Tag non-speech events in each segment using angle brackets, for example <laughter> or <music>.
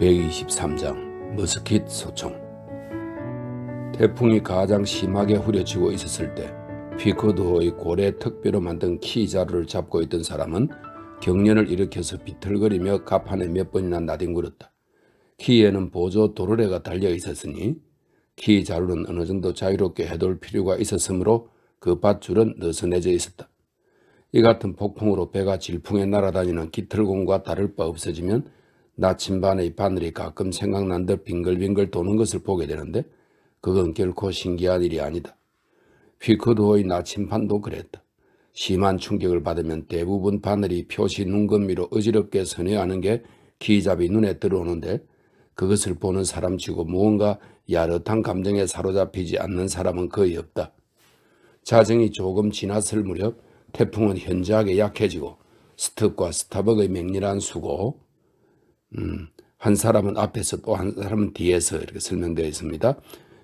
123장 머스킷 소총 태풍이 가장 심하게 후려치고 있었을 때 피커드호의 고래 특별로 만든 키자루를 잡고 있던 사람은 경련을 일으켜서 비틀거리며 갑판에 몇 번이나 나뒹굴었다. 키에는 보조 도르래가 달려 있었으니 키 자루는 어느 정도 자유롭게 해둘 필요가 있었으므로 그 밧줄은 느슨해져 있었다. 이 같은 폭풍으로 배가 질풍에 날아다니는 깃털공과 다를 바 없어지면 나침반의 바늘이 가끔 생각난 듯 빙글빙글 도는 것을 보게 되는데 그건 결코 신기한 일이 아니다. 휘크도의 나침반도 그랬다. 심한 충격을 받으면 대부분 바늘이 표시 눈금미로 어지럽게 선회하는 게 기잡이 눈에 들어오는데 그것을 보는 사람치고 무언가 야릇한 감정에 사로잡히지 않는 사람은 거의 없다. 자정이 조금 지났을 무렵 태풍은 현저하게 약해지고 스톱과 스타벅의 맹렬한 수고 음, 한 사람은 앞에서 또 한 사람은 뒤에서 이렇게 설명되어 있습니다.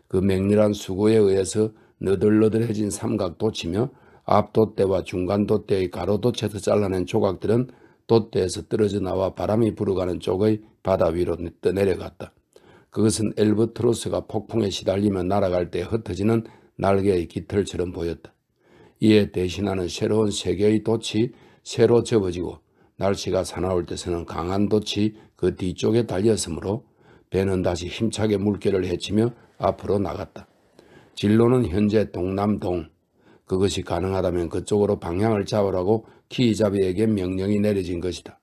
그 맹렬한 수고에 의해서 너덜너덜해진 삼각도치며 앞도대와 중간도대의 가로도체에서 잘라낸 조각들은 도대에서 떨어져 나와 바람이 불어가는 쪽의 바다 위로 내려갔다. 그것은 엘버트로스가 폭풍에 시달리며 날아갈 때 흩어지는 날개의 깃털처럼 보였다. 이에 대신하는 새로운 세계의 돛이 새로 접어지고 날씨가 사나울 때서는 강한 돛이 그 뒤쪽에 달렸으므로 배는 다시 힘차게 물결을 헤치며 앞으로 나갔다. 진로는 현재 동남동. 그것이 가능하다면 그쪽으로 방향을 잡으라고 키이자비에게 명령이 내려진 것이다.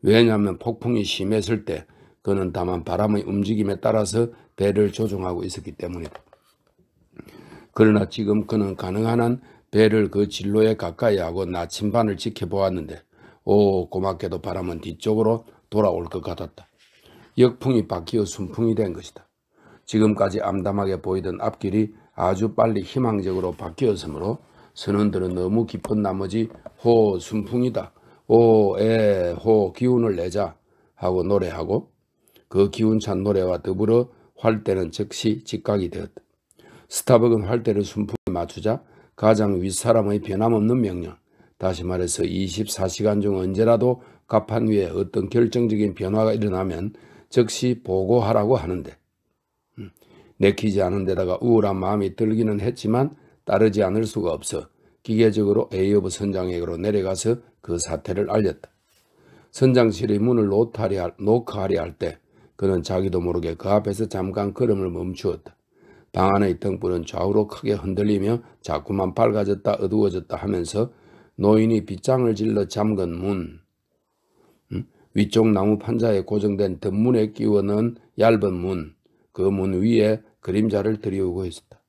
왜냐하면 폭풍이 심했을 때 그는 다만 바람의 움직임에 따라서 배를 조종하고 있었기 때문이다. 그러나 지금 그는 가능한 한 배를 그 진로에 가까이 하고 나침반을 지켜보았는데 오 고맙게도 바람은 뒤쪽으로 돌아올 것 같았다. 역풍이 바뀌어 순풍이 된 것이다. 지금까지 암담하게 보이던 앞길이 아주 빨리 희망적으로 바뀌었으므로 선원들은 너무 깊은 나머지 호 순풍이다. 오, 에, 호 기운을 내자 하고 노래하고 그 기운찬 노래와 더불어 활대는 즉시 직각이 되었다. 스타벅은 활대를 순풍에 맞추자 가장 윗사람의 변함없는 명령 다시 말해서 24시간 중 언제라도 갑판 위에 어떤 결정적인 변화가 일어나면 즉시 보고하라고 하는데 음, 내키지 않은 데다가 우울한 마음이 들기는 했지만 따르지 않을 수가 없어 기계적으로 a 이오 선장에게로 내려가서 그 사태를 알렸다. 선장실의 문을 노타리할, 노크하려 할 때 그는 자기도 모르게 그 앞에서 잠깐 걸음을 멈추었다. 방 안의 등불은 좌우로 크게 흔들리며 자꾸만 밝아졌다 어두워졌다 하면서 노인이 빗장을 질러 잠근 문 위쪽 나무 판자에 고정된 덧문에 끼워넣은 얇은 문, 그 문 위에 그림자를 들여오고 있었다.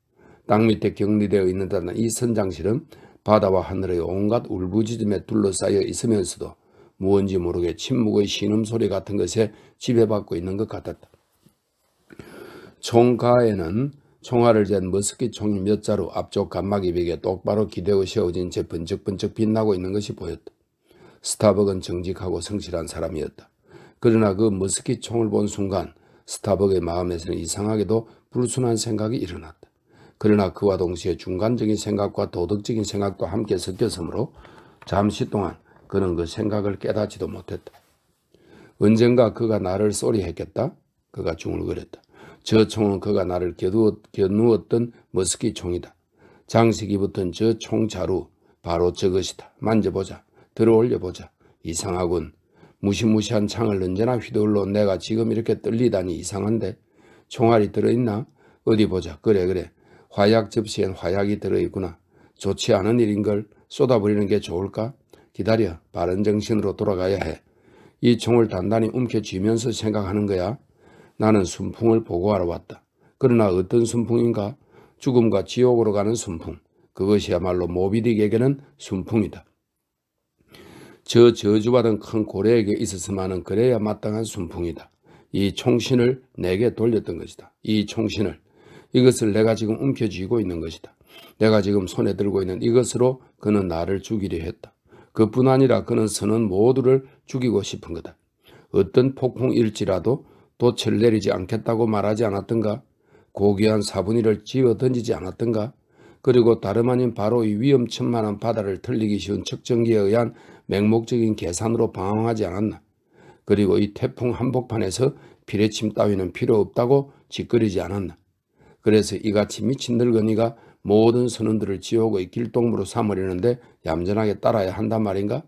땅 밑에 격리되어 있는 다는 이 선장실은 바다와 하늘의 온갖 울부짖음에 둘러싸여 있으면서도 무언지 모르게 침묵의 신음소리 같은 것에 지배받고 있는 것 같았다. 총가에는 총알을 잰 머스킷 총이 몇 자루 앞쪽 간막 이벽에 똑바로 기대어 세워진 채 번쩍번쩍 빛나고 있는 것이 보였다. 스타벅은 정직하고 성실한 사람이었다. 그러나 그 머스킷 총을 본 순간 스타벅의 마음에서는 이상하게도 불순한 생각이 일어났다. 그러나 그와 동시에 중간적인 생각과 도덕적인 생각도 함께 섞였으므로 잠시 동안 그는 그 생각을 깨닫지도 못했다. 언젠가 그가 나를 쏘리했겠다? 그가 중얼거렸다. 저 총은 그가 나를 겨누었, 던 머스키 총이다. 장식이 붙은 저 총자루 바로 저것이다. 만져보자. 들어올려 보자. 이상하군. 무시무시한 창을 언제나 휘둘러 내가 지금 이렇게 떨리다니 이상한데 총알이 들어있나? 어디 보자. 그래 그래. 화약 접시엔 화약이 들어있구나. 좋지 않은 일인걸 쏟아버리는 게 좋을까? 기다려. 바른 정신으로 돌아가야 해. 이 총을 단단히 움켜쥐면서 생각하는 거야. 나는 순풍을 보고하러 왔다. 그러나 어떤 순풍인가? 죽음과 지옥으로 가는 순풍. 그것이야말로 모비딕에게는 순풍이다. 저 저주받은 큰 고래에게 있어서만은 그래야 마땅한 순풍이다. 이 총신을 내게 돌렸던 것이다. 이 총신을 이것을 내가 지금 움켜쥐고 있는 것이다. 내가 지금 손에 들고 있는 이것으로 그는 나를 죽이려 했다. 그뿐 아니라 그는 선은 모두를 죽이고 싶은 거다. 어떤 폭풍일지라도 도철 내리지 않겠다고 말하지 않았던가? 고귀한 사분이를 쥐어 던지지 않았던가? 그리고 다름 아닌 바로 이 위험천만한 바다를 틀리기 쉬운 측정기에 의한 맹목적인 계산으로 방황하지 않았나. 그리고 이 태풍 한복판에서 비례침 따위는 필요 없다고 짓거리지 않았나. 그래서 이같이 미친 늙은이가 모든 선원들을 지옥의 길동무로 삼으려는데 얌전하게 따라야 한단 말인가?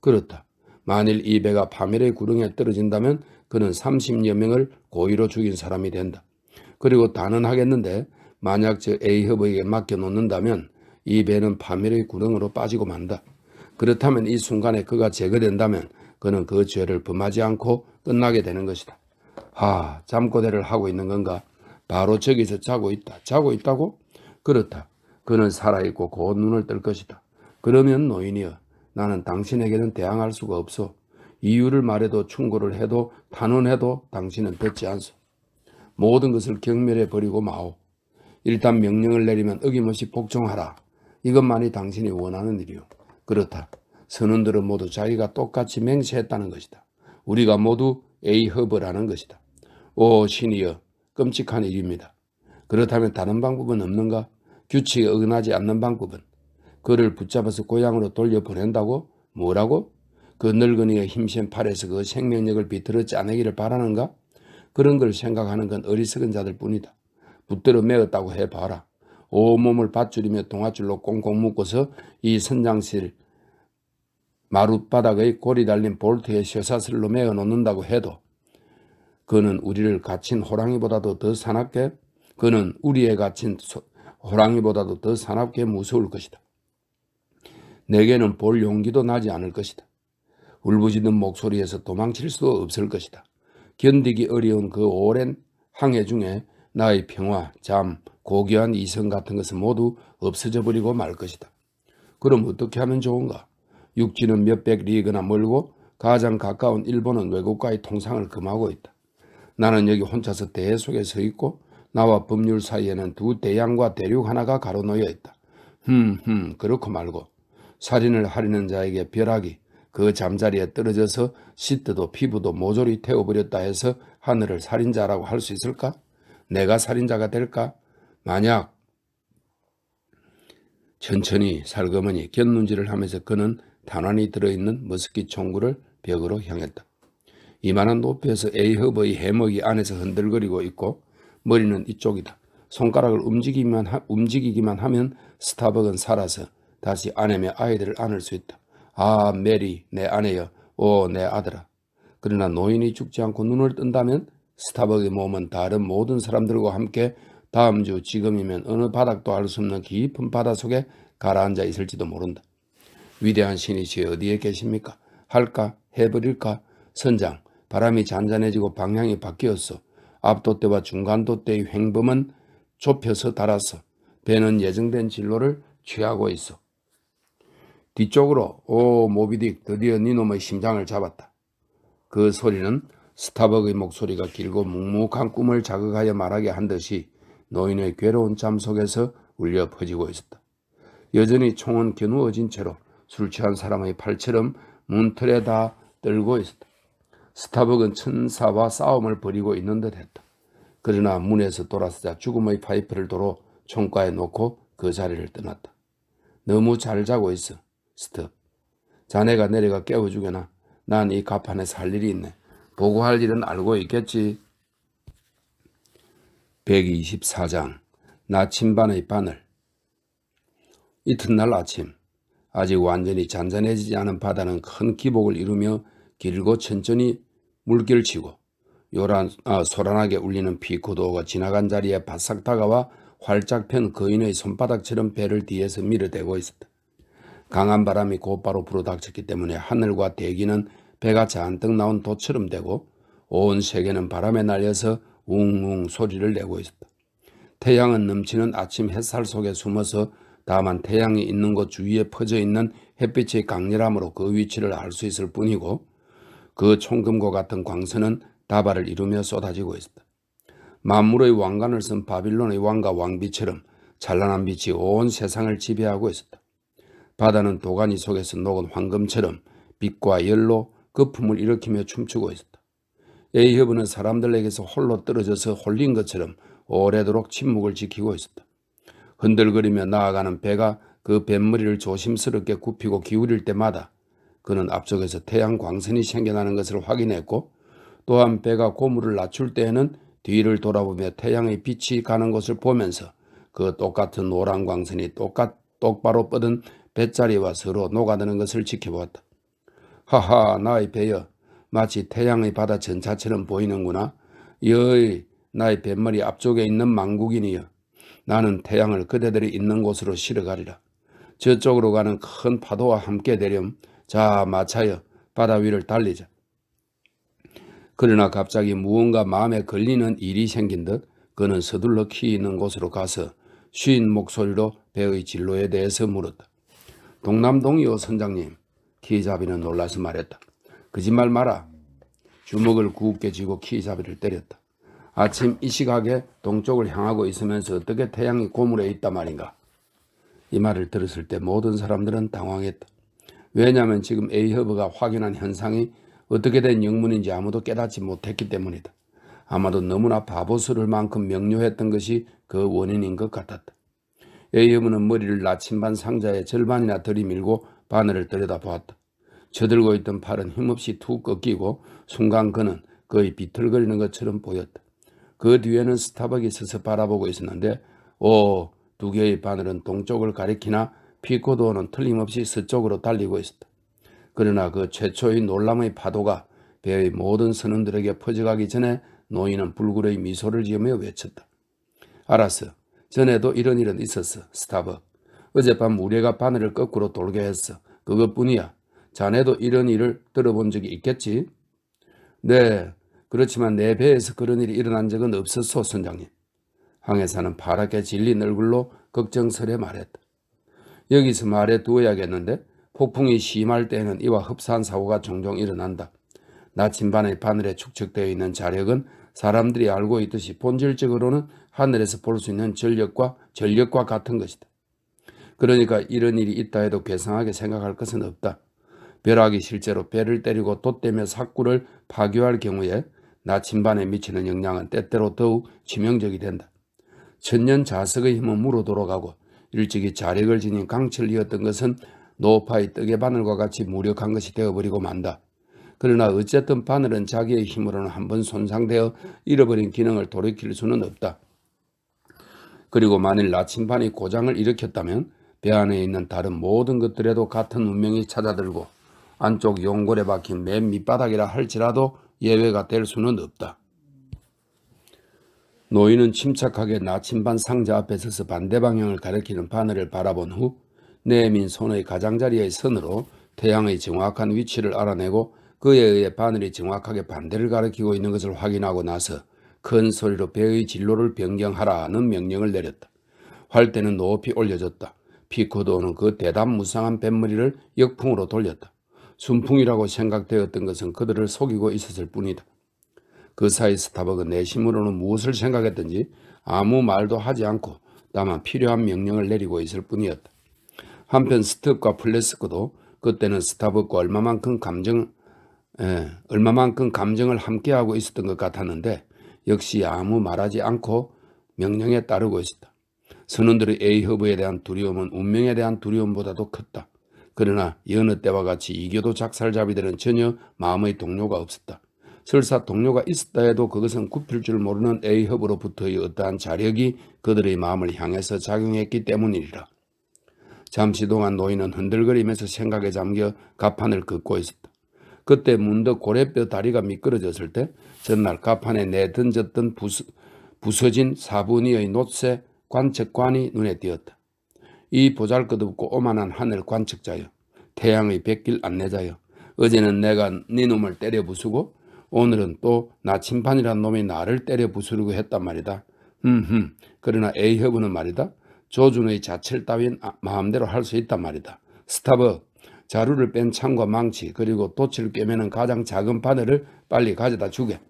그렇다. 만일 이 배가 파멸의 구릉에 떨어진다면 그는 30여 명을 고의로 죽인 사람이 된다. 그리고 단언하겠는데 만약 저 A협에게 맡겨놓는다면 이 배는 파멸의 구릉으로 빠지고 만다. 그렇다면 이 순간에 그가 제거된다면 그는 그 죄를 범하지 않고 끝나게 되는 것이다. 아, 잠꼬대를 하고 있는 건가? 바로 저기서 자고 있다. 자고 있다고? 그렇다. 그는 살아있고 곧 눈을 뜰 것이다. 그러면 노인이여 나는 당신에게는 대항할 수가 없소. 이유를 말해도 충고를 해도 탄원해도 당신은 듣지 않소. 모든 것을 경멸해 버리고 마오. 일단 명령을 내리면 어김없이 복종하라. 이것만이 당신이 원하는 일이오. 그렇다. 선원들은 모두 자기가 똑같이 맹세했다는 것이다. 우리가 모두 에이허브라는 것이다. 오 신이여 끔찍한 일입니다. 그렇다면 다른 방법은 없는가? 규칙에 어긋나지 않는 방법은 그를 붙잡아서 고향으로 돌려보낸다고? 뭐라고? 그 늙은이의 힘센 팔에서 그 생명력을 비틀어 짜내기를 바라는가? 그런 걸 생각하는 건 어리석은 자들 뿐이다. 붙들어 매었다고 해봐라. 온몸을 밧줄이며 동아줄로 꽁꽁 묶어서 이 선장실 마룻바닥의 골이 달린 볼트에 쇠사슬로 매어 놓는다고 해도 그는 우리를 갇힌 호랑이보다도 더 사납게 그는 우리의 갇힌 호랑이보다도 더 사납게 무서울 것이다. 내게는 볼 용기도 나지 않을 것이다. 울부짖는 목소리에서 도망칠 수 없을 것이다. 견디기 어려운 그 오랜 항해 중에 나의 평화, 잠, 고귀한 이성 같은 것은 모두 없어져 버리고 말 것이다. 그럼 어떻게 하면 좋은가? 육지는 몇백 리그나 멀고 가장 가까운 일본은 외국과의 통상을 금하고 있다. 나는 여기 혼자서 대해 속에 서 있고 나와 법률 사이에는 두 대양과 대륙 하나가 가로놓여 있다. 흠흠 그렇고 말고 살인을 하려는 자에게 벼락이 그 잠자리에 떨어져서 시트도 피부도 모조리 태워버렸다 해서 하늘을 살인자라고 할 수 있을까? 내가 살인자가 될까? 만약 천천히 살그머니 견눈질을 하면서 그는 단환이 들어있는 머스키 총구를 벽으로 향했다. 이만한 높이에서 에이허브의 해먹이 안에서 흔들거리고 있고 머리는 이쪽이다. 손가락을 움직이기만, 하, 움직이기만 하면 스타벅은 살아서 다시 아내며 아이들을 안을 수 있다. 아 메리 내 아내여 오내 아들아. 그러나 노인이 죽지 않고 눈을 뜬다면 스타벅의 몸은 다른 모든 사람들과 함께 다음 주 지금이면 어느 바닥도 알 수 없는 깊은 바다 속에 가라앉아 있을지도 모른다. 위대한 신이시 어디에 계십니까? 할까? 해버릴까? 선장, 바람이 잔잔해지고 방향이 바뀌었어. 앞도대와 중간도대의 횡범은 좁혀서 달았어. 배는 예정된 진로를 취하고 있어. 뒤쪽으로 오 모비딕 드디어 니놈의 네 심장을 잡았다. 그 소리는 스타벅의 목소리가 길고 묵묵한 꿈을 자극하여 말하게 한 듯이 노인의 괴로운 잠 속에서 울려 퍼지고 있었다. 여전히 총은 겨누어진 채로 술 취한 사람의 팔처럼 문틀에 다 떨고 있었다. 스타벅은 천사와 싸움을 벌이고 있는 듯 했다. 그러나 문에서 돌아서자 죽음의 파이프를 도로 총가에 놓고 그 자리를 떠났다. 너무 잘 자고 있어. 스톱. 자네가 내려가 깨워주게나. 난 이 가판에 살 일이 있네. 보고할 일은 알고 있겠지. 124장 나침반의 바늘 이튿날 아침 아직 완전히 잔잔해지지 않은 바다는 큰 기복을 이루며 길고 천천히 물결치고 요란, 아, 소란하게 울리는 피코도가 지나간 자리에 바싹 다가와 활짝 편 거인의 손바닥처럼 배를 뒤에서 밀어대고 있었다. 강한 바람이 곧바로 불어닥쳤기 때문에 하늘과 대기는 배가 잔뜩 나온 돛처럼 되고 온 세계는 바람에 날려서 웅웅 소리를 내고 있었다. 태양은 넘치는 아침 햇살 속에 숨어서 다만 태양이 있는 곳 주위에 퍼져 있는 햇빛의 강렬함으로 그 위치를 알 수 있을 뿐이고 그총금고 같은 광선은 다발을 이루며 쏟아지고 있었다. 만물의 왕관을 쓴 바빌론의 왕과 왕비처럼 찬란한 빛이 온 세상을 지배하고 있었다. 바다는 도가니 속에서 녹은 황금처럼 빛과 열로 거품을 일으키며 춤추고 있었다. 에이협은 사람들에게서 홀로 떨어져서 홀린 것처럼 오래도록 침묵을 지키고 있었다. 흔들거리며 나아가는 배가 그 뱃머리를 조심스럽게 굽히고 기울일 때마다 그는 앞쪽에서 태양 광선이 생겨나는 것을 확인했고 또한 배가 고무를 낮출 때에는 뒤를 돌아보며 태양의 빛이 가는 것을 보면서 그 똑같은 노란 광선이 똑같, 똑바로 뻗은 배자리와 서로 녹아드는 것을 지켜보았다. 하하 나의 배여 마치 태양의 바다 전차처럼 보이는구나. 여의 나의 뱃머리 앞쪽에 있는 망국이니여. 나는 태양을 그대들이 있는 곳으로 실어가리라. 저쪽으로 가는 큰 파도와 함께 되렴자 마차여 바다 위를 달리자. 그러나 갑자기 무언가 마음에 걸리는 일이 생긴 듯 그는 서둘러 키 있는 곳으로 가서 쉰 목소리로 배의 진로에 대해서 물었다. 동남동이요 선장님. 키잡이는 놀라서 말했다. 거짓말 마라. 주먹을 굳게 쥐고 키이사비를 때렸다. 아침 이 시각에 동쪽을 향하고 있으면서 어떻게 태양이 고물에 있단 말인가. 이 말을 들었을 때 모든 사람들은 당황했다. 왜냐하면 지금 에이허브가 확인한 현상이 어떻게 된 영문인지 아무도 깨닫지 못했기 때문이다. 아마도 너무나 바보스를 만큼 명료했던 것이 그 원인인 것 같았다. 에이허브는 머리를 나침반 상자의 절반이나 들이밀고 바늘을 들여다보았다. 저들고 있던 팔은 힘없이 툭 꺾이고 순간 그는 거의 비틀거리는 것처럼 보였다. 그 뒤에는 스타벅이 서서 바라보고 있었는데 오, 어, 두 개의 바늘은 동쪽을 가리키나 피코도어는 틀림없이 서쪽으로 달리고 있었다. 그러나 그 최초의 놀람의 파도가 배의 모든 선원들에게 퍼져가기 전에 노인은 불굴의 미소를 지으며 외쳤다. 알았어. 전에도 이런 일은 있었어. 스타벅. 어젯밤 우리가 바늘을 거꾸로 돌게 했어. 그것뿐이야. 자네도 이런 일을 들어본 적이 있겠지? 네, 그렇지만 내 배에서 그런 일이 일어난 적은 없었소, 선장님. 항해사는 파랗게 질린 얼굴로 걱정스레 말했다. 여기서 말해 두어야겠는데 폭풍이 심할 때에는 이와 흡사한 사고가 종종 일어난다. 나침반의 바늘에 축적되어 있는 자력은 사람들이 알고 있듯이 본질적으로는 하늘에서 볼 수 있는 전력과 전력과 같은 것이다. 그러니까 이런 일이 있다 해도 괴상하게 생각할 것은 없다. 벼락이 실제로 배를 때리고 돛대며 사구를 파괴할 경우에 나침반에 미치는 영향은 때때로 더욱 치명적이 된다. 천년 자석의 힘은 물어 돌아가고 일찍이 자력을 지닌 강철이었던 것은 노파의 떡의 바늘과 같이 무력한 것이 되어버리고 만다. 그러나 어쨌든 바늘은 자기의 힘으로는 한 번 손상되어 잃어버린 기능을 돌이킬 수는 없다. 그리고 만일 나침반이 고장을 일으켰다면 배 안에 있는 다른 모든 것들에도 같은 운명이 찾아들고 안쪽 용골에 박힌 맨 밑바닥이라 할지라도 예외가 될 수는 없다. 노인은 침착하게 나침반 상자 앞에 서서 반대 방향을 가리키는 바늘을 바라본 후 내민 손의 가장자리의 선으로 태양의 정확한 위치를 알아내고 그에 의해 바늘이 정확하게 반대를 가리키고 있는 것을 확인하고 나서 큰 소리로 배의 진로를 변경하라는 명령을 내렸다. 활대는 높이 올려졌다. 피코도는 그 대담 무상한 뱃머리를 역풍으로 돌렸다. 순풍이라고 생각되었던 것은 그들을 속이고 있었을 뿐이다. 그 사이 스타벅은 내심으로는 무엇을 생각했든지 아무 말도 하지 않고 다만 필요한 명령을 내리고 있을 뿐이었다. 한편 스텝과 플래스크도 그때는 스타벅과 얼마만큼 감정을 에, 얼마만큼 감정을 함께하고 있었던 것 같았는데 역시 아무 말하지 않고 명령에 따르고 있었다. 선원들의 에이허브에 대한 두려움은 운명에 대한 두려움보다도 컸다. 그러나 여느 때와 같이 이교도 작살잡이들은 전혀 마음의 동료가 없었다. 설사 동료가 있었다 해도 그것은 굽힐 줄 모르는 A협으로부터의 어떠한 자력이 그들의 마음을 향해서 작용했기 때문이라 리 잠시 동안 노인은 흔들거리면서 생각에 잠겨 가판을 긋고 있었다. 그때 문득 고래뼈 다리가 미끄러졌을 때 전날 가판에 내던졌던 부서, 부서진 사분이의 노쇠 관측관이 눈에 띄었다. 이 보잘것없고 오만한 하늘 관측자여 태양의 백길 안내자여 어제는 내가 네 놈을 때려 부수고 오늘은 또 나 침판이란 놈이 나를 때려 부수려고 했단 말이다. 흠흠 그러나 에이허브는 말이다. 조준의 자철 따윈 아, 마음대로 할 수 있단 말이다. 스타업 자루를 뺀 창과 망치 그리고 도치를 꿰매는 가장 작은 바늘을 빨리 가져다 주게.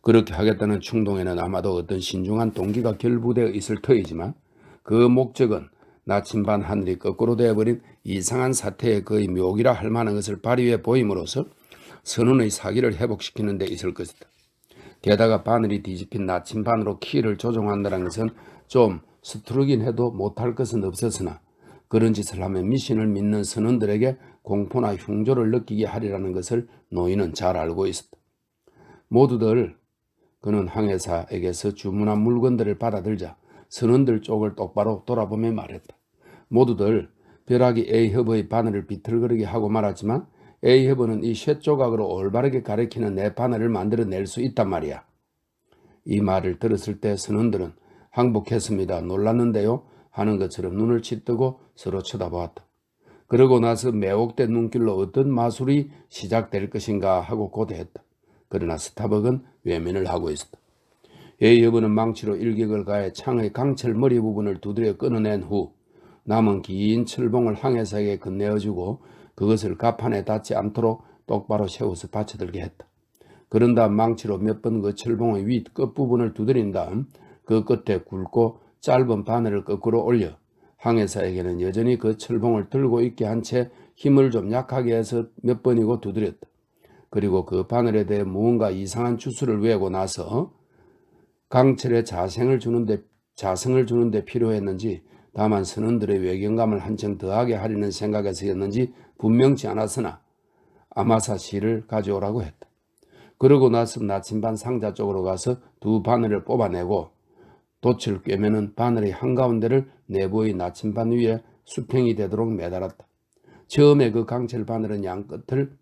그렇게 하겠다는 충동에는 아마도 어떤 신중한 동기가 결부되어 있을 터이지만 그 목적은 나침반 하늘이 거꾸로 되어버린 이상한 사태의 거의 묘기라 할 만한 것을 발휘해 보임으로써 선운의 사기를 회복시키는 데 있을 것이다. 게다가 바늘이 뒤집힌 나침반으로 키를 조종한다는 것은 좀 스트르긴 해도 못할 것은 없었으나 그런 짓을 하면 미신을 믿는 선원들에게 공포나 흉조를 느끼게 하리라는 것을 노인은 잘 알고 있었다. 모두들 그는 항해사에게서 주문한 물건들을 받아들자 선원들 쪽을 똑바로 돌아보며 말했다. 모두들 벼락이 A협의 바늘을 비틀거리게 하고 말았지만 A협은 이쇳조각으로 올바르게 가리키는 내 바늘을 만들어낼 수 있단 말이야. 이 말을 들었을 때 선원들은 항복했습니다. 놀랐는데요. 하는 것처럼 눈을 치뜨고 서로 쳐다보았다. 그러고 나서 매혹된 눈길로 어떤 마술이 시작될 것인가 하고 고대했다. 그러나 스타벅은 외면을 하고 있었다. 에이여부는 예, 망치로 일격을 가해 창의 강철 머리 부분을 두드려 끊어낸 후 남은 긴 철봉을 항해사에게 건네어주고 그것을 가판에 닿지 않도록 똑바로 세워서 받쳐들게 했다. 그런 다음 망치로 몇 번 그 철봉의 윗 끝부분을 두드린 다음 그 끝에 굵고 짧은 바늘을 거꾸로 올려 항해사에게는 여전히 그 철봉을 들고 있게 한 채 힘을 좀 약하게 해서 몇 번이고 두드렸다. 그리고 그 바늘에 대해 무언가 이상한 주술을 외고 나서 강철의 자생을 주는데 자성을 주는데 필요했는지 다만 선원들의 외경감을 한층 더하게 하려는 생각에서였는지 분명치 않았으나 아마사 씨를 가져오라고 했다. 그러고 나서 나침반 상자 쪽으로 가서 두 바늘을 뽑아내고 돛을 꿰매는 바늘의 한가운데를 내부의 나침반 위에 수평이 되도록 매달았다. 처음에 그 강철 바늘은 양끝을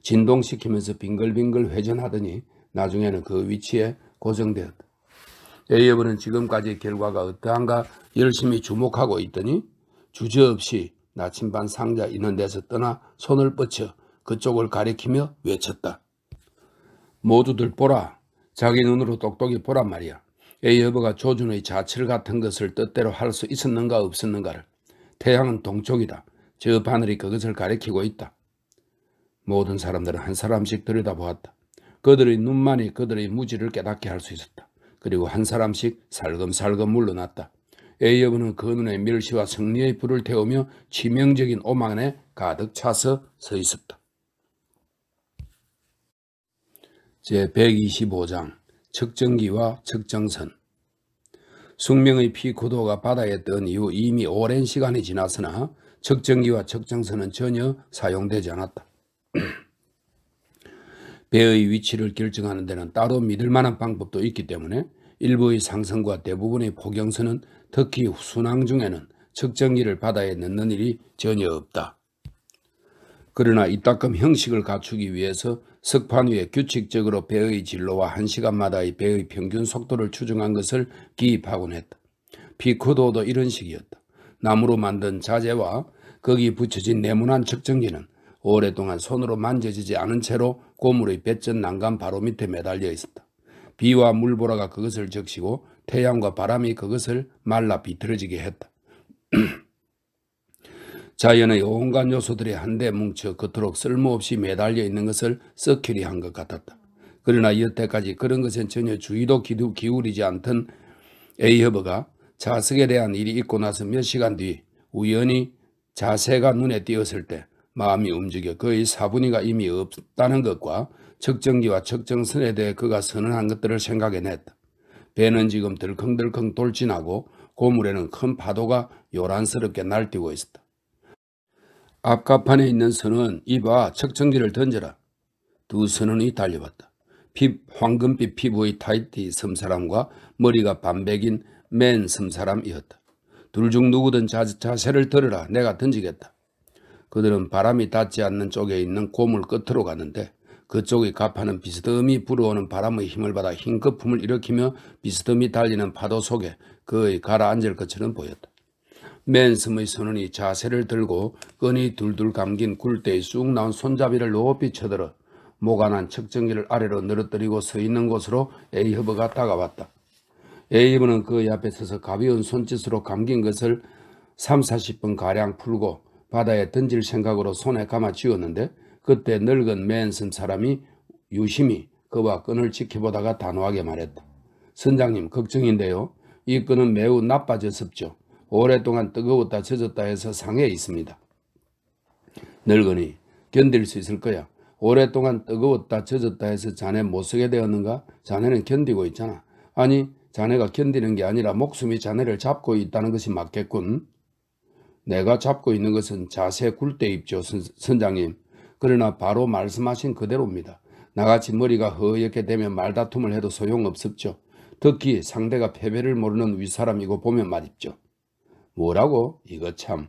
진동시키면서 빙글빙글 회전하더니 나중에는 그 위치에 고정되었다. 에이업은 지금까지의 결과가 어떠한가 열심히 주목하고 있더니 주저없이 나침반 상자 있는 데서 떠나 손을 뻗쳐 그쪽을 가리키며 외쳤다. 모두들 보라. 자기 눈으로 똑똑히 보란 말이야. 에이어버가 조준의 자칠 같은 것을 뜻대로 할 수 있었는가 없었는가를. 태양은 동쪽이다. 저 바늘이 그것을 가리키고 있다. 모든 사람들은 한 사람씩 들여다보았다. 그들의 눈만이 그들의 무지를 깨닫게 할 수 있었다. 그리고 한 사람씩 살금살금 물러났다. 에이업은 어그 눈에 멸시와 승리의 불을 태우며 치명적인 오만에 가득 차서 서 있었다. 제125장 측정기와 측정선 숙명의 피 구도가 바다에 뜬 이후 이미 오랜 시간이 지났으나 측정기와 측정선은 전혀 사용되지 않았다. <clears throat> 배의 위치를 결정하는 데는 따로 믿을 만한 방법도 있기 때문에 일부의 상승과 대부분의 포경선은 특히 순항 중에는 측정기를 바다에 넣는 일이 전혀 없다. 그러나 이따금 형식을 갖추기 위해서 석판 위에 규칙적으로 배의 진로와 1시간마다의 배의 평균 속도를 추정한 것을 기입하곤 했다. 피코도도 이런 식이었다. 나무로 만든 자재와 거기 붙여진 네모난 측정기는 오랫동안 손으로 만져지지 않은 채로 고물의 배전 난간 바로 밑에 매달려 있었다. 비와 물보라가 그것을 적시고 태양과 바람이 그것을 말라 비틀어지게 했다. <clears throat> 자연의 온갖 요소들이 한데 뭉쳐 그토록 쓸모없이 매달려 있는 것을 썩히리 한 것 같았다. 그러나 여태까지 그런 것은 전혀 주의도 기울이지 않던 에이허버가 자석에 대한 일이 있고 나서 몇 시간 뒤 우연히 자세가 눈에 띄었을 때 마음이 움직여 그의 사분위가 이미 없다는 것과 측정기와 측정선에 대해 그가 선언한 것들을 생각해냈다. 배는 지금 들컹들컹 돌진하고 고물에는 큰 파도가 요란스럽게 날뛰고 있었다. 앞가판에 있는 선은 이봐 측정기를 던져라. 두 선원이 달려왔다. 피, 황금빛 피부의 타이티 섬사람과 머리가 반백인 맨 섬사람이었다. 둘 중 누구든 자, 자세를 들으라 내가 던지겠다. 그들은 바람이 닿지 않는 쪽에 있는 고물 끝으로 가는데 그쪽의 가파는 비스듬히 불어오는 바람의 힘을 받아 흰 거품을 일으키며 비스듬히 달리는 파도 속에 그의 가라앉을 것처럼 보였다. 맨섬의 선원이 자세를 들고 끈이 둘둘 감긴 굴대에 쑥 나온 손잡이를 높이 쳐들어 모가난 측정기를 아래로 늘어뜨리고 서 있는 곳으로 에이허버가 다가왔다. 에이허버는그의앞에 서서 가벼운 손짓으로 감긴 것을 3, 40분가량 풀고 바다에 던질 생각으로 손에 감아 쥐었는데 그때 늙은 맨슨 사람이 유심히 그와 끈을 지켜보다가 단호하게 말했다. 선장님 걱정인데요. 이 끈은 매우 나빠졌었죠. 오랫동안 뜨거웠다 젖었다 해서 상해 있습니다. 늙은이 견딜 수 있을 거야. 오랫동안 뜨거웠다 젖었다 해서 자네 못 쓰게 되었는가? 자네는 견디고 있잖아. 아니 자네가 견디는 게 아니라 목숨이 자네를 잡고 있다는 것이 맞겠군. 내가 잡고 있는 것은 자세 굴대 입죠 선장님. 그러나 바로 말씀하신 그대로입니다. 나같이 머리가 허옇게 되면 말다툼을 해도 소용없었죠. 특히 상대가 패배를 모르는 윗사람이고 보면 말입죠. 뭐라고? 이거 참.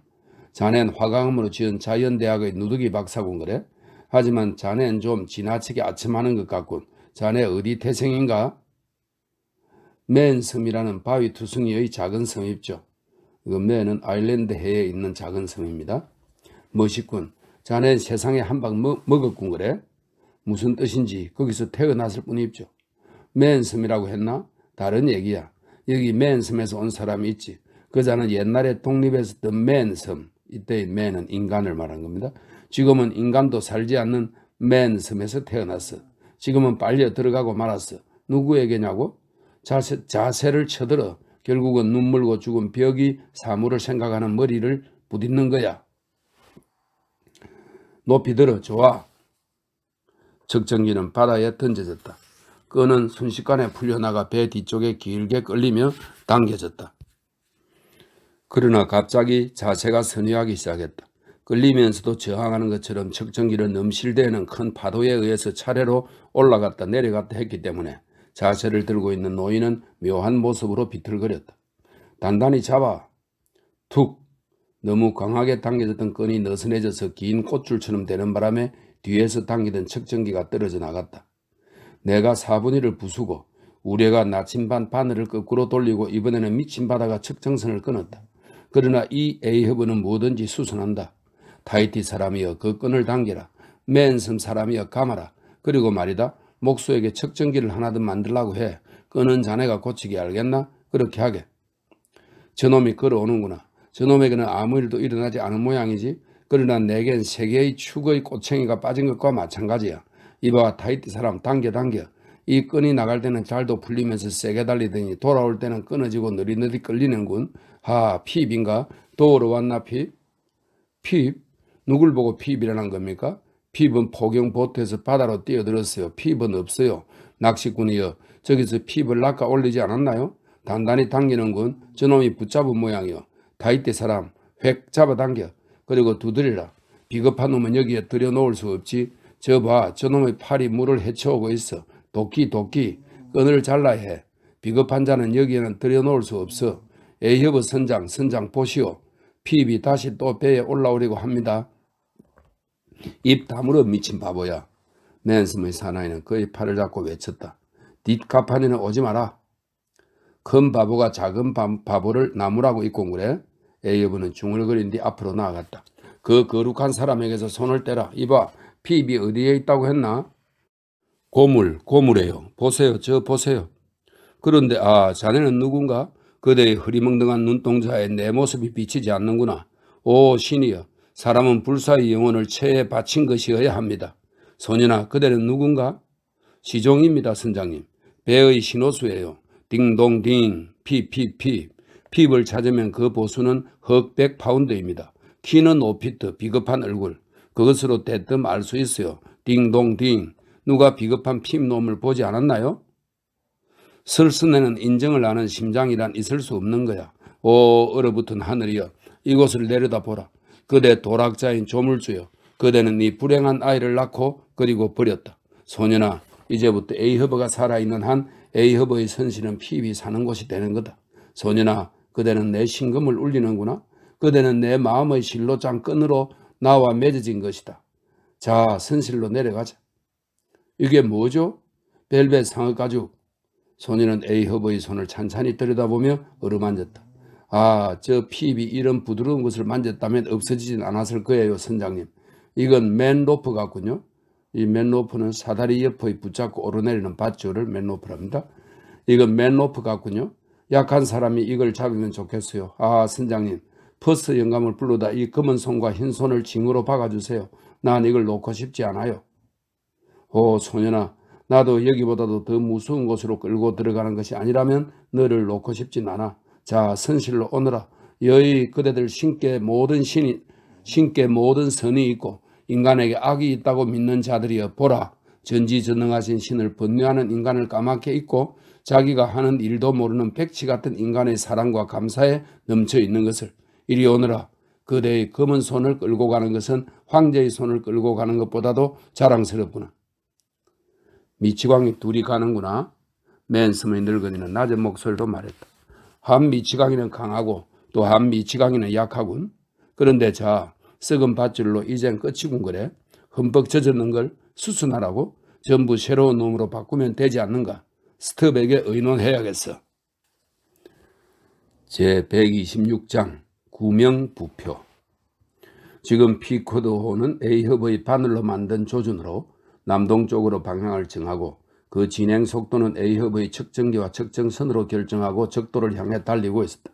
자넨 화강암으로 지은 자연대학의 누더기 박사군 그래? 하지만 자넨 좀 지나치게 아첨하는 것 같군. 자네 어디 태생인가? 맨섬이라는 바위 투숭이의 작은 섬입죠. 읍내에는 아일랜드 해에 있는 작은 섬입니다. 멋있군. 자넨 세상에 한 방 먹었군 그래? 무슨 뜻인지 거기서 태어났을 뿐이죠. 맨섬이라고 했나? 다른 얘기야. 여기 맨섬에서 온 사람이 있지. 그자는 옛날에 독립했었던 맨섬. 이때의 맨은 인간을 말한 겁니다. 지금은 인간도 살지 않는 맨섬에서 태어났어. 지금은 빨려 들어가고 말았어. 누구에게냐고? 자세, 자세를 쳐들어 결국은 눈물고 죽은 벽이 사물을 생각하는 머리를 부딪는 거야. 높이 들어 좋아. 적정기는 바다에 던져졌다. 끈은 순식간에 풀려나가 배 뒤쪽에 길게 끌리며 당겨졌다. 그러나 갑자기 자세가 선회하기 시작했다. 끌리면서도 저항하는 것처럼 적정기를 넘실대는 큰 파도에 의해서 차례로 올라갔다 내려갔다 했기 때문에 자세를 들고 있는 노인은 묘한 모습으로 비틀거렸다. 단단히 잡아. 툭. 너무 강하게 당겨졌던 끈이 느슨해져서 긴 꽃줄처럼 되는 바람에 뒤에서 당기던 측정기가 떨어져 나갔다. 내가 사분이를 부수고 우레가 나침반 바늘을 거꾸로 돌리고 이번에는 미친 바다가 측정선을 끊었다. 그러나 이 A협은 뭐든지 수선한다. 타이티 사람이여 그 끈을 당겨라 맨섬 사람이여 감아라. 그리고 말이다. 목수에게 측정기를 하나든 만들라고 해. 끄는 자네가 고치게 알겠나? 그렇게 하게. 저놈이 걸어오는구나. 저놈에게는 아무 일도 일어나지 않은 모양이지. 그러나 내겐 세계의 축의 꼬챙이가 빠진 것과 마찬가지야. 이봐 타이티 사람 당겨 당겨. 이 끈이 나갈 때는 잘도 풀리면서 세게 달리더니 돌아올 때는 끊어지고 느리느리 끌리는군. 하 피입인가? 도우러 왔나 피? 피입? 누굴 보고 피입이라는 겁니까? 핍은 포경 보태에서 바다로 뛰어들었어요. 핍은 없어요. 낚시꾼이여 저기서 핍을 낚아 올리지 않았나요? 단단히 당기는군. 저놈이 붙잡은 모양이여 다이때 사람 획 잡아당겨. 그리고 두드리라. 비겁한 놈은 여기에 들여놓을 수 없지. 저봐 저놈의 팔이 물을 헤쳐오고 있어. 도끼 도끼 끈을 잘라 해. 비겁한 자는 여기에는 들여놓을 수 없어. 에이허브 선장 선장 보시오. 핍이 다시 또 배에 올라오려고 합니다. 입 다물어 미친 바보야. 맨섬의 사나이는 그의 팔을 잡고 외쳤다. 뒷가판에는 오지 마라. 큰 바보가 작은 바보를 나무라고 이공그래 에이어브는 중얼거린 뒤 앞으로 나아갔다. 그 거룩한 사람에게서 손을 떼라. 이봐, 피입 어디에 있다고 했나? 고물, 고물에요. 보세요, 저 보세요. 그런데 아, 자네는 누군가? 그대의 흐리멍덩한 눈동자에 내 모습이 비치지 않는구나. 오, 신이여, 사람은 불사의 영혼을 체에 바친 것이어야 합니다. 소녀나 그대는 누군가? 시종입니다, 선장님. 배의 신호수예요. 딩동딩, 피피피. 핍을 찾으면 그 보수는 흑백 파운드입니다. 키는 5피트, 비겁한 얼굴. 그것으로 대뜸 알 수 있어요. 딩동딩. 누가 비겁한 핍놈을 보지 않았나요? 슬스네는 인정을 하는 심장이란 있을 수 없는 거야. 오 얼어붙은 하늘이여 이곳을 내려다보라. 그대 도락자인 조물주여 그대는 이 불행한 아이를 낳고 그리고 버렸다. 소년아 이제부터 A허버가 살아있는 한 A허버의 선실은 피입 사는 곳이 되는 거다. 소년아 그대는 내 신금을 울리는구나. 그대는 내 마음의 실로장 끈으로 나와 맺어진 것이다. 자 선실로 내려가자. 이게 뭐죠? 벨벳 상어가죽. 소녀는 A허버의 손을 찬찬히 들여다보며 어루만졌다. 아, 저피비이 이런 부드러운 것을 만졌다면 없어지진 않았을 거예요, 선장님. 이건 맨로프 같군요. 이 맨로프는 사다리 옆에 붙잡고 오르내리는 밧줄을 맨로프랍니다. 이건 맨로프 같군요. 약한 사람이 이걸 잡으면 좋겠어요. 아, 선장님. 퍼스 영감을 불러다 이 검은 손과 흰 손을 징으로 박아주세요. 난 이걸 놓고 싶지 않아요. 오, 소년아. 나도 여기보다도 더 무서운 곳으로 끌고 들어가는 것이 아니라면 너를 놓고 싶진 않아. 자 선실로 오너라 여의 그대들 신께 모든 신이 신께 모든 선이 있고 인간에게 악이 있다고 믿는 자들이여 보라 전지전능하신 신을 번뇌하는 인간을 까맣게 잊고 자기가 하는 일도 모르는 백치 같은 인간의 사랑과 감사에 넘쳐 있는 것을 이리 오너라 그대의 검은 손을 끌고 가는 것은 황제의 손을 끌고 가는 것보다도 자랑스럽구나. 미치광이 둘이 가는구나. 맨스의 늙은이는 낮은 목소리로 말했다. 한미 지강이는 강하고 또 한미 지강이는 약하군. 그런데 자 썩은 밧줄로 이젠 끝이군 그래. 흠뻑 젖었는 걸 수순하라고 전부 새로운 놈으로 바꾸면 되지 않는가. 스텝에게 의논해야겠어. 제126장 구명부표 지금 피코드호는 에이허브의 바늘로 만든 조준으로 남동쪽으로 방향을 정하고 그 진행 속도는 에 A협의 측정기와 측정선으로 결정하고 적도를 향해 달리고 있었다.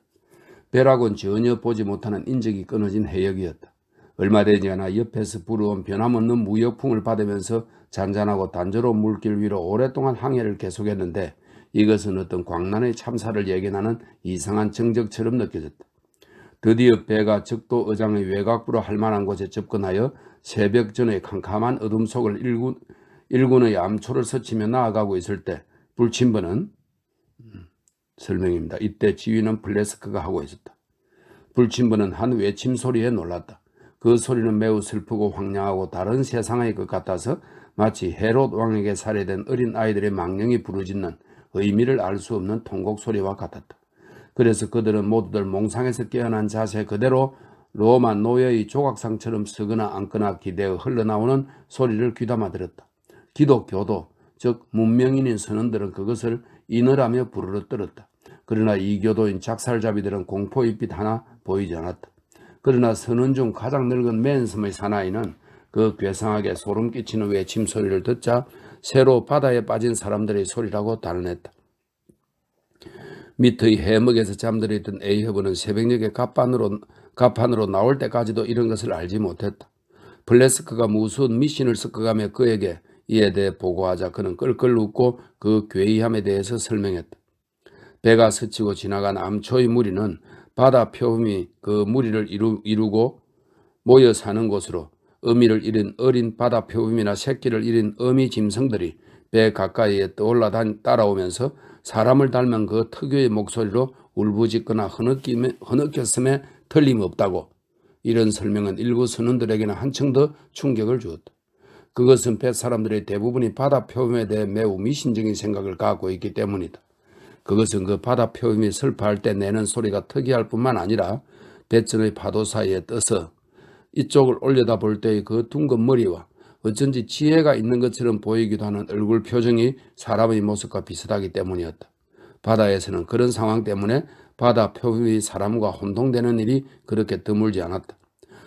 배락은 전혀 보지 못하는 인적이 끊어진 해역이었다. 얼마 되지 않아 옆에서 불어온 변함없는 무역풍을 받으면서 잔잔하고 단조로운 물길 위로 오랫동안 항해를 계속했는데 이것은 어떤 광란의 참사를 예견하는 이상한 정적처럼 느껴졌다. 드디어 배가 적도 의장의 외곽부로 할 만한 곳에 접근하여 새벽 전의 캄캄한 어둠 속을 일군, 일군의 암초를 서치며 나아가고 있을 때 불침번은 음, 설명입니다. 이때 지휘는 블레스크가 하고 있었다. 불침번은 한 외침 소리에 놀랐다. 그 소리는 매우 슬프고 황량하고 다른 세상의 것 같아서 마치 헤롯 왕에게 살해된 어린 아이들의 망령이 부르짖는 의미를 알 수 없는 통곡 소리와 같았다. 그래서 그들은 모두들 몽상에서 깨어난 자세 그대로 로마 노예의 조각상처럼 서거나 앉거나 기대어 흘러나오는 소리를 귀담아 들었다. 기독교도 즉 문명인인 선원들은 그것을 인어라며 부르르떨었다 그러나 이교도인 작살잡이들은 공포의빛 하나 보이지 않았다. 그러나 선원 중 가장 늙은 맨섬의 사나이는 그 괴상하게 소름 끼치는 외침 소리를 듣자 새로 바다에 빠진 사람들의 소리라고 달아냈다. 밑의 해먹에서 잠들어 있던 에이허브는 새벽녘에 갑판으로, 갑판으로 나올 때까지도 이런 것을 알지 못했다. 플레스크가 무수한 미신을 섞어가며 그에게 이에 대해 보고하자 그는 끌끌 웃고 그 괴이함에 대해서 설명했다. 배가 스치고 지나간 암초의 무리는 바다 표음이 그 무리를 이루, 이루고 모여 사는 곳으로 어미를 잃은 어린 바다 표음이나 새끼를 잃은 어미 짐승들이 배 가까이에 떠올라 다 따라오면서 사람을 닮은 그 특유의 목소리로 울부짖거나 흐느 흐느꼈음에 틀림없다고 이런 설명은 일부 선원들에게는 한층 더 충격을 주었다. 그것은 뱃 사람들의 대부분이 바다 표범에 대해 매우 미신적인 생각을 갖고 있기 때문이다. 그것은 그 바다 표범이 슬퍼할 때 내는 소리가 특이할 뿐만 아니라 배천의 파도 사이에 떠서 이쪽을 올려다 볼 때의 그 둥근 머리와 어쩐지 지혜가 있는 것처럼 보이기도 하는 얼굴 표정이 사람의 모습과 비슷하기 때문이었다. 바다에서는 그런 상황 때문에 바다 표범이 사람과 혼동되는 일이 그렇게 드물지 않았다.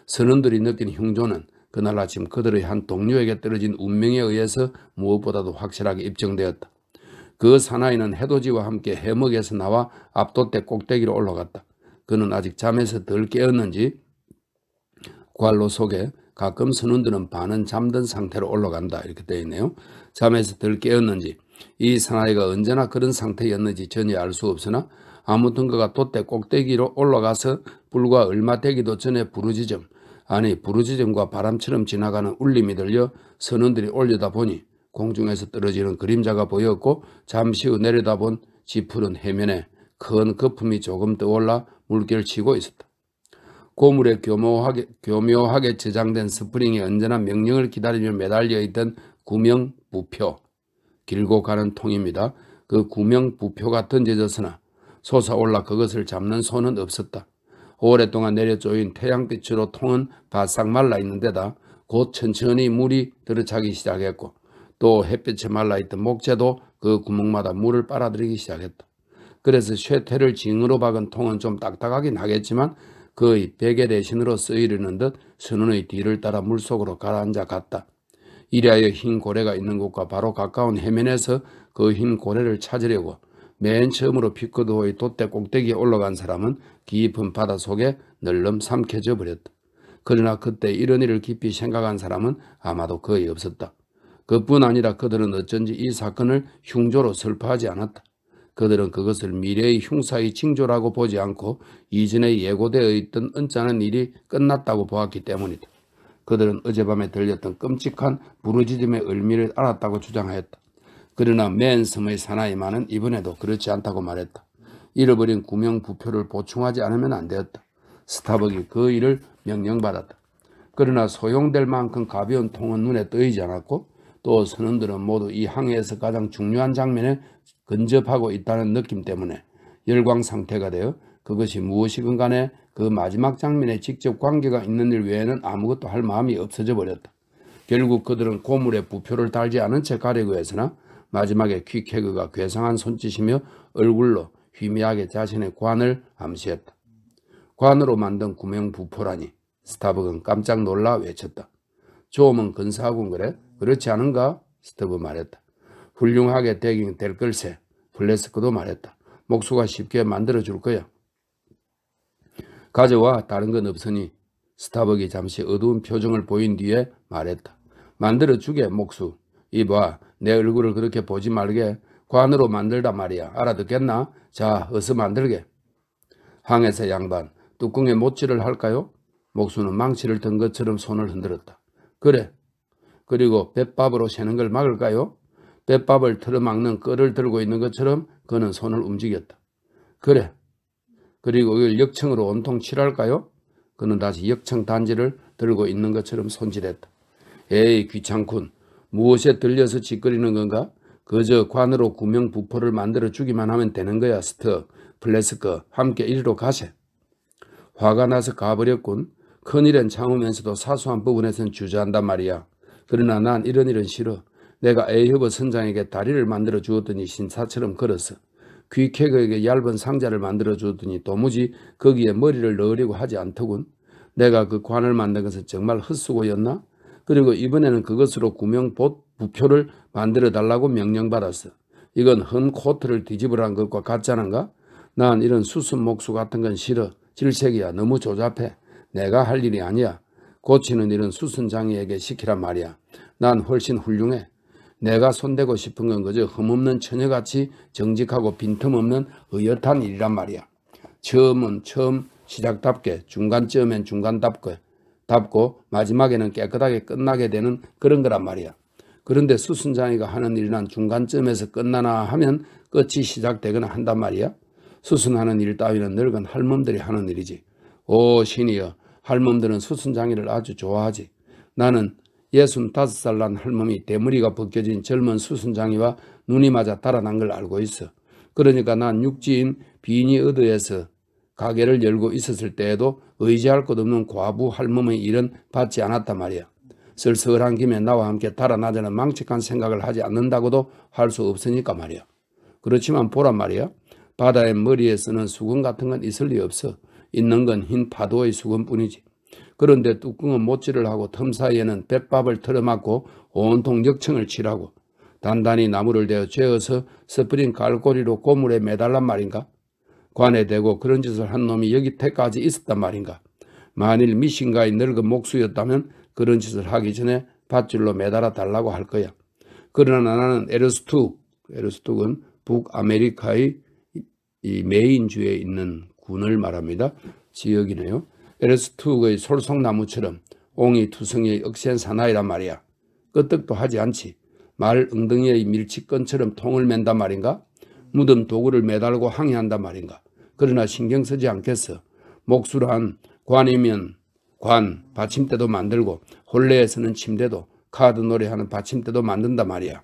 선원들이 느낀 흉조는 그날 아침 그들의 한 동료에게 떨어진 운명에 의해서 무엇보다도 확실하게 입증되었다. 그 사나이는 해돋이와 함께 해먹에서 나와 압도대 꼭대기로 올라갔다. 그는 아직 잠에서 덜 깨었는지 관로 속에 가끔 선원들은 반은 잠든 상태로 올라간다 이렇게 되어 있네요. 잠에서 덜 깨었는지 이 사나이가 언제나 그런 상태였는지 전혀 알 수 없으나 아무튼 그가 돛대 꼭대기로 올라가서 불과 얼마 되기도 전에 부르짖음 아니 부르짖음과 바람처럼 지나가는 울림이 들려 선원들이 올려다보니 공중에서 떨어지는 그림자가 보였고 잠시 후 내려다본 지푸른 해면에 큰 거품이 조금 떠올라 물결치고 있었다. 고물에 교묘하게, 교묘하게 저장된 스프링이 언제나 명령을 기다리며 매달려 있던 구명 부표 길고 가는 통입니다. 그 구명 부표가 던져졌으나 솟아올라 그것을 잡는 손은 없었다. 오랫동안 내려쪼인 태양빛으로 통은 바싹 말라 있는 데다 곧 천천히 물이 들어차기 시작했고 또 햇빛에 말라있던 목재도 그 구멍마다 물을 빨아들이기 시작했다. 그래서 쇠퇴를 징으로 박은 통은 좀 딱딱하긴 하겠지만 그의 베개 대신으로 쓰이려는 듯 선원의 뒤를 따라 물속으로 가라앉아 갔다. 이래하여흰 고래가 있는 곳과 바로 가까운 해면에서 그 흰 고래를 찾으려고 맨 처음으로 피크도의 돛대 꼭대기에 올라간 사람은 깊은 바다 속에 널름 삼켜져 버렸다. 그러나 그때 이런 일을 깊이 생각한 사람은 아마도 거의 없었다. 그뿐 아니라 그들은 어쩐지 이 사건을 흉조로 설파하지 않았다. 그들은 그것을 미래의 흉사의 징조라고 보지 않고 이전에 예고되어 있던 언짢은 일이 끝났다고 보았기 때문이다. 그들은 어젯밤에 들렸던 끔찍한 부르짖음의 의미를 알았다고 주장하였다. 그러나 맨 섬의 사나이만은 이번에도 그렇지 않다고 말했다. 잃어버린 구명부표를 보충하지 않으면 안 되었다. 스타벅이 그 일을 명령받았다. 그러나 소용될 만큼 가벼운 통은 눈에 떠이지 않았고 또 선원들은 모두 이 항해에서 가장 중요한 장면에 근접하고 있다는 느낌 때문에 열광 상태가 되어 그것이 무엇이건 간에 그 마지막 장면에 직접 관계가 있는 일 외에는 아무것도 할 마음이 없어져 버렸다. 결국 그들은 고물에 부표를 달지 않은 채 가려고 했으나 마지막에 퀵해그가 괴상한 손짓이며 얼굴로 희미하게 자신의 관을 암시했다. 관으로 만든 구명부포라니 스타벅은 깜짝 놀라 외쳤다. 조음은 근사하군 그래? 그렇지 않은가? 스터브 말했다. 훌륭하게 되긴 될 걸세. 플레스크도 말했다. 목수가 쉽게 만들어줄 거야. 가져와 다른 건 없으니 스타벅이 잠시 어두운 표정을 보인 뒤에 말했다. 만들어주게 목수. 이봐 내 얼굴을 그렇게 보지 말게 관으로 만들다 말이야. 알아듣겠나? 자, 어서 만들게. 항에서 양반, 뚜껑에 못질을 할까요? 목수는 망치를 든 것처럼 손을 흔들었다. 그래. 그리고 뱃밥으로 새는 걸 막을까요? 뱃밥을 틀어막는 끌을 들고 있는 것처럼 그는 손을 움직였다. 그래. 그리고 이걸 역청으로 온통 칠할까요? 그는 다시 역청 단지를 들고 있는 것처럼 손질했다. 에이 귀찮군. 무엇에 들려서 짓거리는 건가? 그저 관으로 구명부포를 만들어 주기만 하면 되는 거야 스터 플래스커 함께 이리로 가세. 화가 나서 가버렸군. 큰일은 참으면서도 사소한 부분에선 주저한단 말이야. 그러나 난 이런 일은 싫어. 내가 에이허브 선장에게 다리를 만들어 주었더니 신사처럼 걸었어. 귀캐그에게 얇은 상자를 만들어 주더니 었 도무지 거기에 머리를 넣으려고 하지 않더군. 내가 그 관을 만든 것은 정말 헛수고였나? 그리고 이번에는 그것으로 구명 부표를 만들어 달라고 명령받았어. 이건 헌 코트를 뒤집으란 것과 같잖은가? 난 이런 수순 목수 같은 건 싫어. 질색이야. 너무 조잡해. 내가 할 일이 아니야. 고치는 일은 수순장애에게 시키란 말이야. 난 훨씬 훌륭해. 내가 손대고 싶은 건 그저 흠없는 처녀같이 정직하고 빈틈없는 의젓한 일이란 말이야. 처음은 처음 시작답게 중간쯤엔 중간답게 답고 마지막에는 깨끗하게 끝나게 되는 그런 거란 말이야. 그런데 수순장애가 하는 일은 중간쯤에서 끝나나 하면 끝이 시작되거나 한단 말이야. 수순하는 일 따위는 늙은 할멈들이 하는 일이지. 오 신이여 할멈들은 수순장애를 아주 좋아하지. 나는 6 5살난 할멈이 대머리가 벗겨진 젊은 수순장애와 눈이 맞아 달아난 걸 알고 있어. 그러니까 난 육지인 비니 의도에서 가게를 열고 있었을 때에도 의지할 것 없는 과부 할멈의 일은 받지 않았단 말이야. 쓸쓸한 김에 나와 함께 달아나자는 망측한 생각을 하지 않는다고도 할 수 없으니까 말이야. 그렇지만 보란 말이야. 바다의 머리에 쓰는 수건 같은 건 있을 리 없어. 있는 건 흰 파도의 수건뿐이지. 그런데 뚜껑은 못질을 하고 틈 사이에는 뱃밥을 틀어막고 온통 역청을 칠하고 단단히 나무를 대어 죄어서 스프링 갈고리로 고물에 매달란 말인가? 관해되고 그런 짓을 한 놈이 여기 태까지 있었단 말인가. 만일 미신가의 늙은 목수였다면 그런 짓을 하기 전에 밧줄로 매달아 달라고 할 거야. 그러나 나는 에르스툭, 에르스툭은 북아메리카의 이 메인주에 있는 군을 말합니다. 지역이네요. 에르스툭의 솔송나무처럼 옹이 투성이의 억센 사나이란 말이야. 끄떡도 하지 않지. 말 엉덩이의 밀치건처럼 통을 맨단 말인가? 무덤 도구를 매달고 항해한단 말인가? 그러나 신경 쓰지 않겠어. 목수란 관이면 관, 받침대도 만들고 홀례에서는 침대도 카드 노래하는 받침대도 만든다 말이야.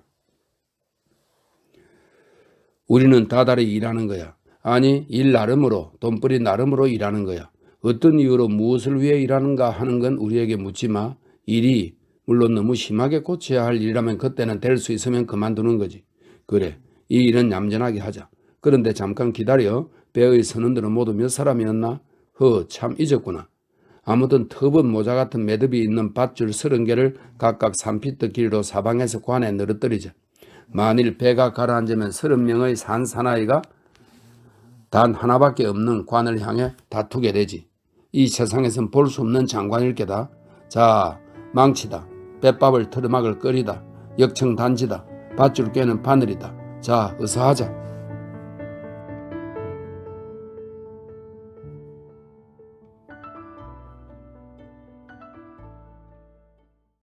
우리는 다달이 일하는 거야. 아니 일 나름으로 돈벌이 나름으로 일하는 거야. 어떤 이유로 무엇을 위해 일하는가 하는 건 우리에게 묻지마. 일이 물론 너무 심하게 고쳐야 할 일이라면 그때는 될 수 있으면 그만두는 거지. 그래 이 일은 얌전하게 하자. 그런데 잠깐 기다려. 배의 선원들은 모두 몇 사람이었나? 허, 참 잊었구나. 아무튼 터번 모자 같은 매듭이 있는 밧줄 서른 개를 각각 3피트 길로 사방에서 관에 늘어뜨리자. 만일 배가 가라앉으면 서른 명의 산 사나이가 단 하나밖에 없는 관을 향해 다투게 되지. 이 세상에선 볼 수 없는 장관일 게다. 자, 망치다. 뱃밥을 터르막을 끓이다. 역청 단지다. 밧줄 깨는 바늘이다. 자, 어서 하자.